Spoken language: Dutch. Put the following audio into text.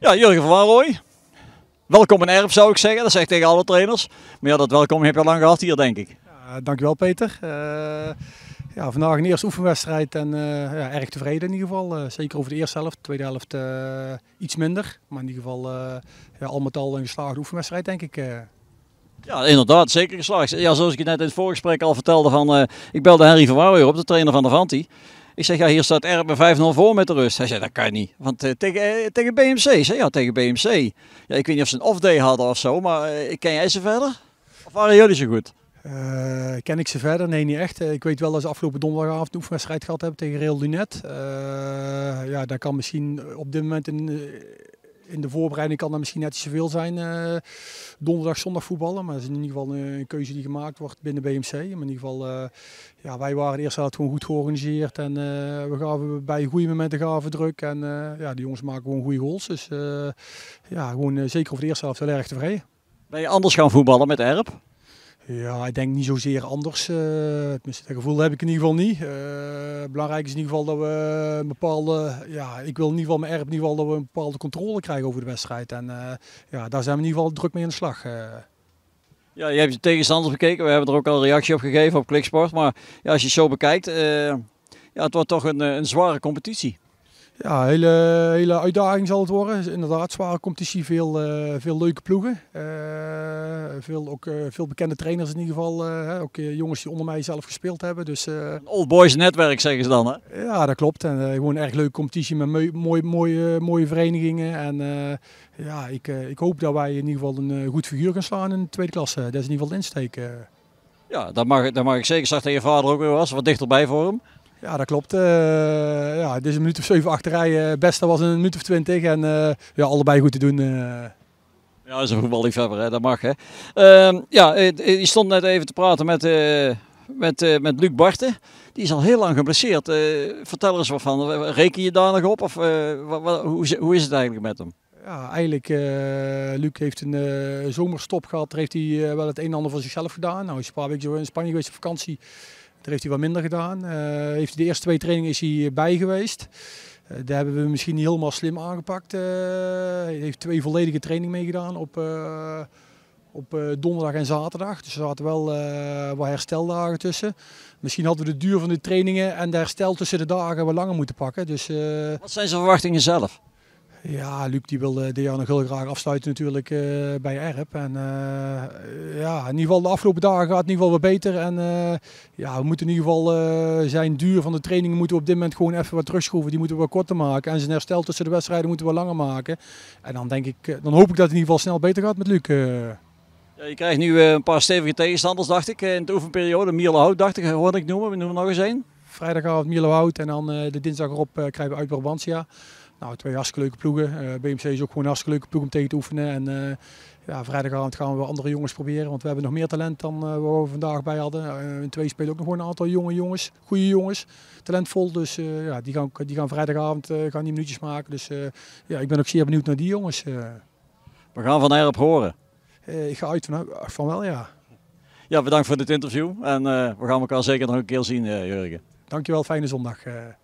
Ja, Jurgen van Waarooy. Welkom in erf zou ik zeggen, dat zeg ik tegen alle trainers. Maar ja, dat welkom heb je al lang gehad hier denk ik. Ja, dankjewel Peter. Eh, ja, vandaag een eerste oefenwedstrijd en eh, ja, erg tevreden in ieder geval. Eh, zeker over de eerste helft, tweede helft iets minder. Maar in ieder geval ja, al met al een geslaagde oefenwedstrijd denk ik. Ja, inderdaad, zeker geslaagd. Ja, zoals ik je net in het voorgesprek al vertelde, van, ik belde Henry van Wouwen op, de trainer van de Vanti. Ik zeg, ja, hier staat erbe 5-0 voor met de rust. Hij zei, dat kan niet. Want eh, tegen, eh, tegen BMC? Ik ja, tegen BMC. Ja, ik weet niet of ze een off-day hadden of zo, maar eh, ken jij ze verder? Of waren jullie zo goed? ken ik ze verder? Nee, niet echt. Ik weet wel dat ze afgelopen donderdagavond een oefenwedstrijd gehad hebben tegen Real Lunet. ja, daar kan misschien op dit moment een in de voorbereiding kan dat misschien net zoveel zijn. Uh, donderdag, zondag voetballen. Maar dat is in ieder geval een keuze die gemaakt wordt binnen BMC. Maar in ieder geval, eh, ja, wij waren eerst altijd gewoon goed georganiseerd. En eh, we gaven bij goede momenten gaven druk. En ja, die jongens maken gewoon goede goals. Dus ja, gewoon zeker over de eerste helft heel erg tevreden. Ben je anders gaan voetballen met Erp? Ja, ik denk niet zozeer anders. Uh, dat gevoel heb ik in ieder geval niet. Eh, belangrijk is in ieder geval dat we een bepaalde, ja, ik wil in ieder geval mijn erp in ieder geval dat we een bepaalde controle krijgen over de wedstrijd. En eh, ja, daar zijn we in ieder geval druk mee aan de slag. Ja, je hebt je tegenstanders bekeken. We hebben er ook al reactie op gegeven op Kliksport. Maar ja, als je het zo bekijkt, ja, het wordt toch een, een zware competitie. Ja, een hele, hele uitdaging zal het worden. Inderdaad, zware competitie, veel, eh, veel leuke ploegen. Eh, veel, ook, eh, veel bekende trainers in ieder geval. ook jongens die onder mij zelf gespeeld hebben. Dus, Old Boys netwerk zeggen ze dan hè? Ja, dat klopt. En, gewoon een erg leuke competitie met mooi, mooie, mooie verenigingen. En ja, ik, ik hoop dat wij in ieder geval een goed figuur gaan slaan in de tweede klasse. Dat is in ieder geval de insteek. Ja, dat mag, dat mag ik zeker. zeggen zag dat je vader ook weer was, wat dichterbij voor hem. Ja, dat klopt. Uh, ja, is een minuut of zeven best eh, Beste was een minuut of twintig. En eh, ja, allebei goed te doen. Ja, dat is een voetballiefhebber, hè? dat mag. Hè? Ehm, ja, je stond net even te praten met, met, met Luc Barten. Die is al heel lang geblesseerd. vertel eens wat van. Reken je daar nog op? Of, wat, hoe, hoe is het eigenlijk met hem? Ja, eigenlijk, uh, Luc heeft een zomerstop gehad. Daar heeft hij wel het een en ander voor zichzelf gedaan. Nou, hij is een paar weken in Spanje geweest op vakantie. Daar heeft hij wat minder gedaan. Eh, heeft hij de eerste twee trainingen is hij bij geweest. Eh, daar hebben we misschien niet helemaal slim aangepakt. Eh, hij heeft twee volledige trainingen meegedaan op, op donderdag en zaterdag. Dus er zaten wel wat hersteldagen tussen. Misschien hadden we de duur van de trainingen en de herstel tussen de dagen wat langer moeten pakken. Dus, wat zijn zijn verwachtingen zelf? Ja, Luc die wilde dit jaar nog heel graag afsluiten natuurlijk eh, bij Erp. En eh, ja, in ieder geval de afgelopen dagen gaat het in ieder geval weer beter. En eh, ja, we moeten in ieder geval zijn duur van de trainingen moeten we op dit moment gewoon even wat terugschroeven. Die moeten we wat korter maken. En zijn herstel tussen de wedstrijden moeten we langer maken. En dan denk ik, dan hoop ik dat het in ieder geval snel beter gaat met Luc. Ja, je krijgt nu een paar stevige tegenstanders, dacht ik, in de oefenperiode. Hout, dacht ik, hoorde ik noemen. We noemen nog eens één. Vrijdagavond Hout en dan de dinsdag erop krijgen we uit Brabantia. Nou, twee hartstikke leuke ploegen. Eh, BMC is ook gewoon een hartstikke leuke ploeg om tegen te oefenen. En eh, ja, vrijdagavond gaan we andere jongens proberen. Want we hebben nog meer talent dan eh, we vandaag bij hadden. in twee spelen ook nog gewoon een aantal jonge jongens. Goede jongens. Talentvol. Dus ja, die gaan, die gaan vrijdagavond gaan die minuutjes maken. Dus ja, ik ben ook zeer benieuwd naar die jongens. We gaan van Erp horen. ik ga uit van, van wel, ja. Ja, bedankt voor dit interview. En we gaan elkaar zeker nog een keer zien, uh, Jurgen. Dankjewel, fijne zondag.